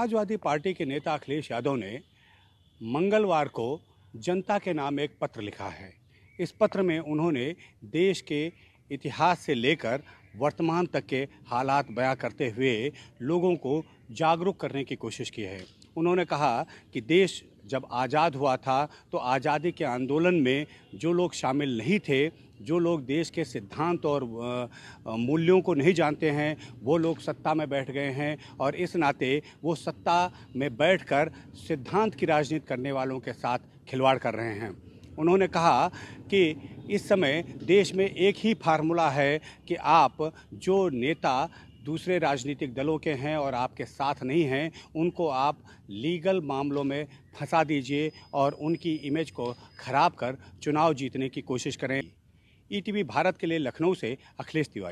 Samajwadi party के नेता अखिलेश यादव ने मंगलवार को जनता के नाम एक पत्र लिखा है इस पत्र में उन्होंने देश के इतिहास से लेकर वर्तमान तक के हालात बयां करते हुए लोगों को जागरूक करने की कोशिश की है उन्होंने कहा कि देश जब आज़ाद हुआ था तो आज़ादी के आंदोलन में जो लोग शामिल नहीं थे जो लोग देश के सिद्धांत और मूल्यों को नहीं जानते हैं वो लोग सत्ता में बैठ गए हैं और इस नाते वो सत्ता में बैठकर सिद्धांत की राजनीति करने वालों के साथ खिलवाड़ कर रहे हैं उन्होंने कहा कि इस समय देश में एक ही फार्मूला है कि आप जो नेता दूसरे राजनीतिक दलों के हैं और आपके साथ नहीं हैं उनको आप लीगल मामलों में फंसा दीजिए और उनकी इमेज को खराब कर चुनाव जीतने की कोशिश करें ईटीवी e भारत के लिए लखनऊ से अखिलेश तिवारी